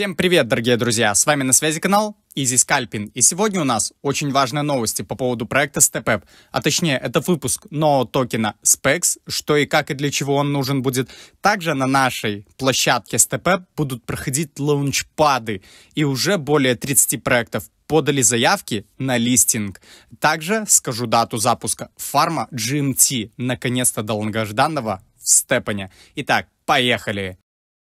Всем привет, дорогие друзья! С вами на связи канал Изи Скальпин. И сегодня у нас очень важные новости по поводу проекта StepApp. А точнее, это выпуск нового токена Specs, что и как и для чего он нужен будет. Также на нашей площадке StepApp будут проходить лаунчпады. И уже более 30 проектов подали заявки на листинг. Также скажу дату запуска фарма GMT наконец-то долгожданного в Степане. Итак, поехали!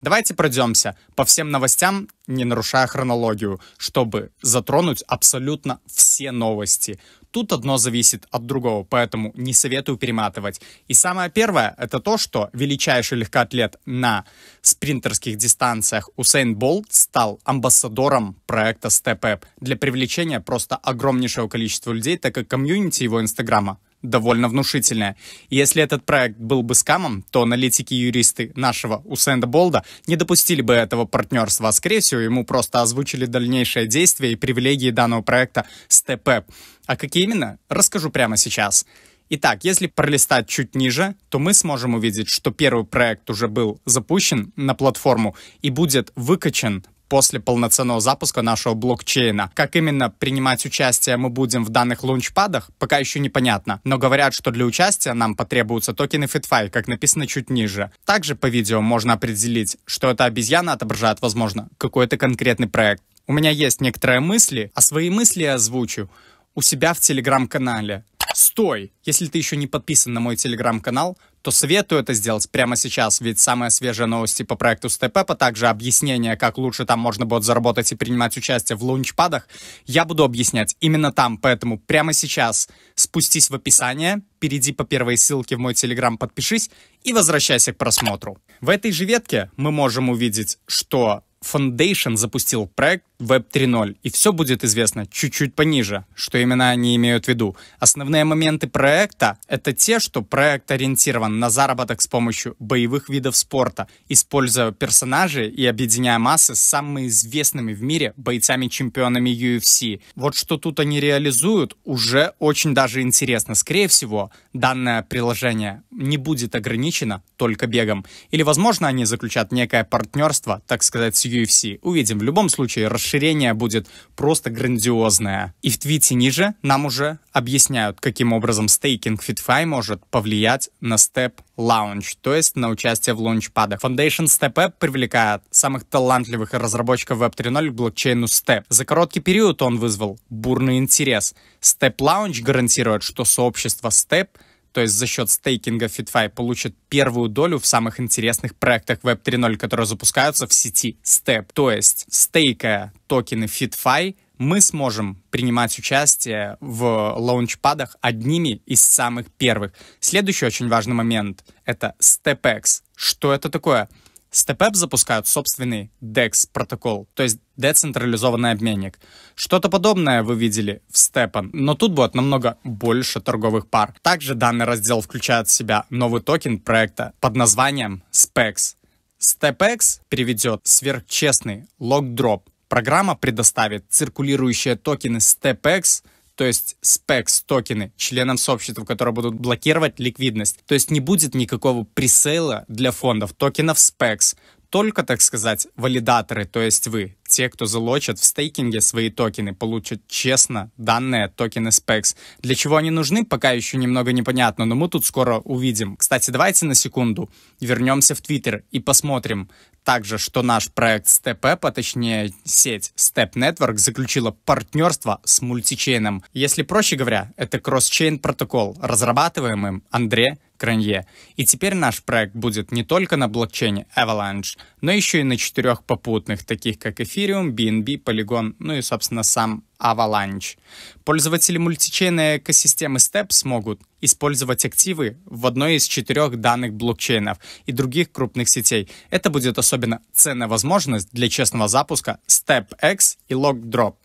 Давайте пройдемся по всем новостям, не нарушая хронологию, чтобы затронуть абсолютно все новости. Тут одно зависит от другого, поэтому не советую перематывать. И самое первое, это то, что величайший легкоатлет на спринтерских дистанциях Усейн Болт стал амбассадором проекта Step Up для привлечения просто огромнейшего количества людей, так как комьюнити его инстаграма довольно внушительная. И если этот проект был бы скамом, то аналитики и юристы нашего Усенда Болда не допустили бы этого партнерства, а скорее всего ему просто озвучили дальнейшее действие и привилегии данного проекта StepApp. А какие именно, расскажу прямо сейчас. Итак, если пролистать чуть ниже, то мы сможем увидеть, что первый проект уже был запущен на платформу и будет выкачан после полноценного запуска нашего блокчейна. Как именно принимать участие мы будем в данных лаунчпадах, пока еще непонятно, но говорят, что для участия нам потребуются токены FitFi, как написано чуть ниже. Также по видео можно определить, что эта обезьяна отображает, возможно, какой-то конкретный проект. У меня есть некоторые мысли, а свои мысли я озвучу у себя в телеграм-канале. Стой! Если ты еще не подписан на мой телеграм-канал, то советую это сделать прямо сейчас, ведь самые свежие новости по проекту Степэп, а также объяснение, как лучше там можно будет заработать и принимать участие в лаунчпадах, я буду объяснять именно там, поэтому прямо сейчас спустись в описание, перейди по первой ссылке в мой телеграм, подпишись и возвращайся к просмотру. В этой же ветке мы можем увидеть, что Foundation запустил проект Web 3.0, и все будет известно чуть-чуть пониже, что именно они имеют в виду. Основные моменты проекта — это те, что проект ориентирован на заработок с помощью боевых видов спорта, используя персонажей и объединяя массы с самыми известными в мире бойцами-чемпионами UFC. Вот что тут они реализуют, уже очень даже интересно. Скорее всего, данное приложение не будет ограничено только бегом. Или, возможно, они заключат некое партнерство, так сказать, с UFC. Увидим. В любом случае, расширение расширение будет просто грандиозное. И в твите ниже нам уже объясняют, каким образом стейкинг FitFi может повлиять на Step Launch, то есть на участие в лаунчпадах. Foundation Step App привлекает самых талантливых разработчиков Web 3.0 к блокчейну Step. За короткий период он вызвал бурный интерес. Step Launch гарантирует, что сообщество Step — то есть за счет стейкинга FitFi, получат первую долю в самых интересных проектах Web 3.0, которые запускаются в сети Step. То есть, стейкая токены FitFi, мы сможем принимать участие в лаунчпадах одними из самых первых. Следующий очень важный момент — это StepX. Что это такое? Степэп запускают собственный DEX протокол, то есть децентрализованный обменник. Что-то подобное вы видели в Степан, но тут будет намного больше торговых пар. Также данный раздел включает в себя новый токен проекта под названием SPEX. StepX переведет сверхчестный локдроп. Программа предоставит циркулирующие токены StepX то есть спекс, токены, членам сообщества, которые будут блокировать ликвидность. То есть не будет никакого пресейла для фондов, токенов спекс, только, так сказать, валидаторы, то есть вы, те, кто залочат в стейкинге свои токены, получат честно данные токены SPEX. Для чего они нужны, пока еще немного непонятно, но мы тут скоро увидим. Кстати, давайте на секунду вернемся в Твиттер и посмотрим также, что наш проект StepApp, а точнее сеть Step Network, заключила партнерство с мультичейном. Если проще говоря, это кросс-чейн протокол, разрабатываемым Андре Кранье. И теперь наш проект будет не только на блокчейне Avalanche, но еще и на четырех попутных, таких как Ethereum, BNB, Polygon, ну и, собственно, сам Avalanche. Пользователи мультичейной экосистемы Step смогут использовать активы в одной из четырех данных блокчейнов и других крупных сетей. Это будет особенно ценная возможность для честного запуска StepX и LogDrop.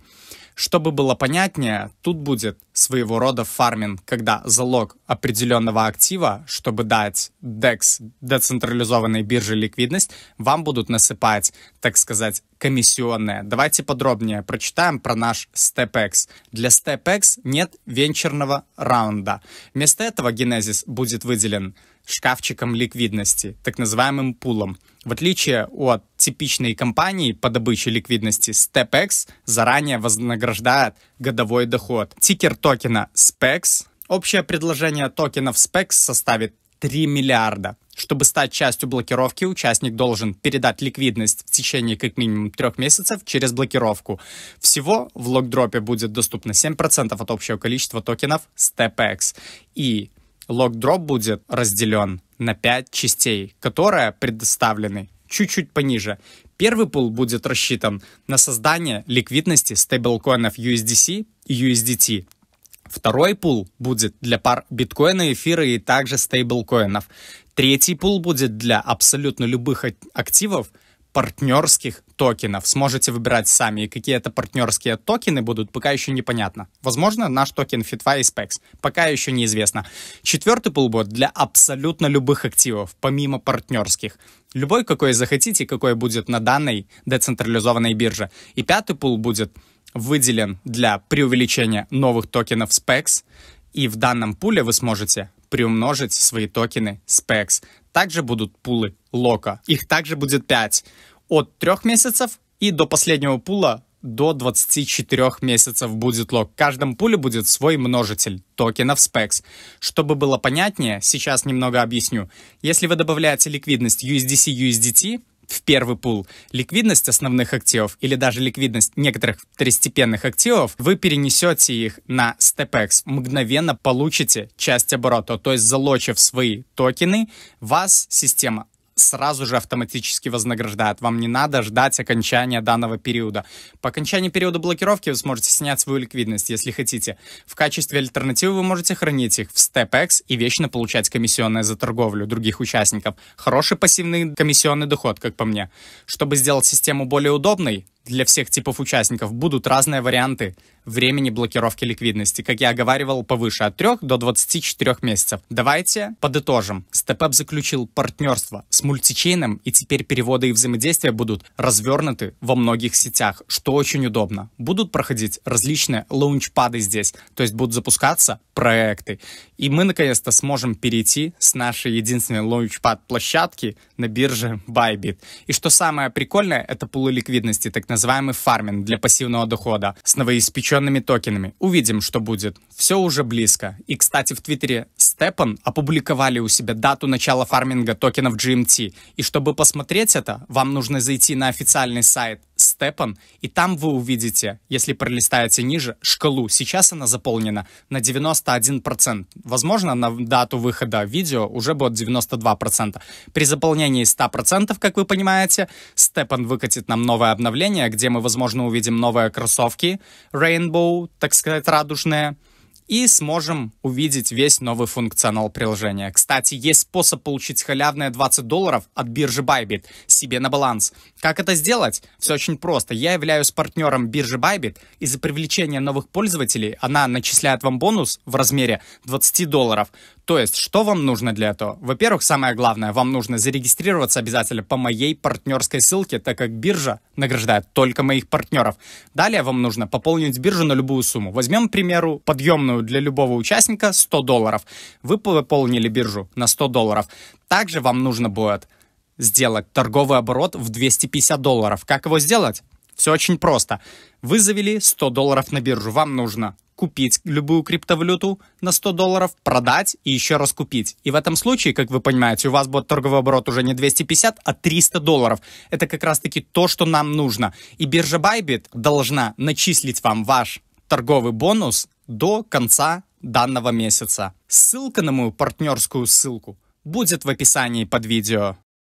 Чтобы было понятнее, тут будет своего рода фарминг, когда залог определенного актива, чтобы дать DEX, децентрализованной бирже ликвидность, вам будут насыпать, так сказать, комиссионные. Давайте подробнее прочитаем про наш StepX. Для StepX нет венчурного раунда. Вместо этого Genesis будет выделен шкафчиком ликвидности, так называемым пулом в отличие от типичной компании по добыче ликвидности StepX, заранее вознаграждает годовой доход. Тикер токена SPEX. Общее предложение токенов SPEX составит 3 миллиарда. Чтобы стать частью блокировки, участник должен передать ликвидность в течение как минимум трех месяцев через блокировку. Всего в локдропе будет доступно 7% от общего количества токенов StepX. И лог-дроп будет разделен на 5 частей, которые предоставлены чуть-чуть пониже. Первый пул будет рассчитан на создание ликвидности стейблкоинов USDC и USDT. Второй пул будет для пар биткоина, эфира и также стейблкоинов. Третий пул будет для абсолютно любых активов, партнерских токенов. Сможете выбирать сами, какие это партнерские токены будут, пока еще непонятно. Возможно, наш токен FitFi и SPEX. Пока еще неизвестно. Четвертый пулбот для абсолютно любых активов, помимо партнерских. Любой, какой захотите, какой будет на данной децентрализованной бирже. И пятый пул будет выделен для преувеличения новых токенов SPEX. И в данном пуле вы сможете приумножить свои токены SPEX также будут пулы лока. Их также будет 5. От 3 месяцев и до последнего пула до 24 месяцев будет лог. В каждом пуле будет свой множитель токенов SPEX. Чтобы было понятнее, сейчас немного объясню. Если вы добавляете ликвидность USDC USDT, в первый пул ликвидность основных активов или даже ликвидность некоторых второстепенных активов, вы перенесете их на StepX, мгновенно получите часть оборота. То есть залочив свои токены, вас система сразу же автоматически вознаграждает. Вам не надо ждать окончания данного периода. По окончании периода блокировки вы сможете снять свою ликвидность, если хотите. В качестве альтернативы вы можете хранить их в StepX и вечно получать комиссионное за торговлю других участников. Хороший пассивный комиссионный доход, как по мне. Чтобы сделать систему более удобной, для всех типов участников будут разные варианты времени блокировки ликвидности. Как я оговаривал, повыше от 3 до 24 месяцев. Давайте подытожим. Степэп заключил партнерство с мультичейном, и теперь переводы и взаимодействия будут развернуты во многих сетях, что очень удобно. Будут проходить различные лаунчпады здесь, то есть будут запускаться проекты. И мы наконец-то сможем перейти с нашей единственной лаунчпад площадки на бирже Bybit. И что самое прикольное, это пулы ликвидности, так называемые называемый фарминг для пассивного дохода с новоиспеченными токенами. Увидим, что будет. Все уже близко. И, кстати, в Твиттере Степан опубликовали у себя дату начала фарминга токенов GMT. И чтобы посмотреть это, вам нужно зайти на официальный сайт Степан, и там вы увидите, если пролистаете ниже, шкалу. Сейчас она заполнена на 91%. Возможно, на дату выхода видео уже будет 92%. При заполнении 100%, как вы понимаете, Степан выкатит нам новое обновление, где мы, возможно, увидим новые кроссовки Rainbow, так сказать, радужные, и сможем увидеть весь новый функционал приложения. Кстати, есть способ получить халявные 20 долларов от биржи Bybit себе на баланс. Как это сделать? Все очень просто. Я являюсь партнером биржи Bybit, и за привлечение новых пользователей она начисляет вам бонус в размере 20 долларов. То есть, что вам нужно для этого? Во-первых, самое главное, вам нужно зарегистрироваться обязательно по моей партнерской ссылке, так как биржа награждает только моих партнеров. Далее вам нужно пополнить биржу на любую сумму. Возьмем, к примеру, подъемную для любого участника 100 долларов. Вы пополнили биржу на 100 долларов. Также вам нужно будет сделать торговый оборот в 250 долларов. Как его сделать? Все очень просто. Вы завели 100 долларов на биржу, вам нужно купить любую криптовалюту на 100 долларов, продать и еще раз купить. И в этом случае, как вы понимаете, у вас будет торговый оборот уже не 250, а 300 долларов. Это как раз-таки то, что нам нужно. И биржа Bybit должна начислить вам ваш торговый бонус до конца данного месяца. Ссылка на мою партнерскую ссылку будет в описании под видео.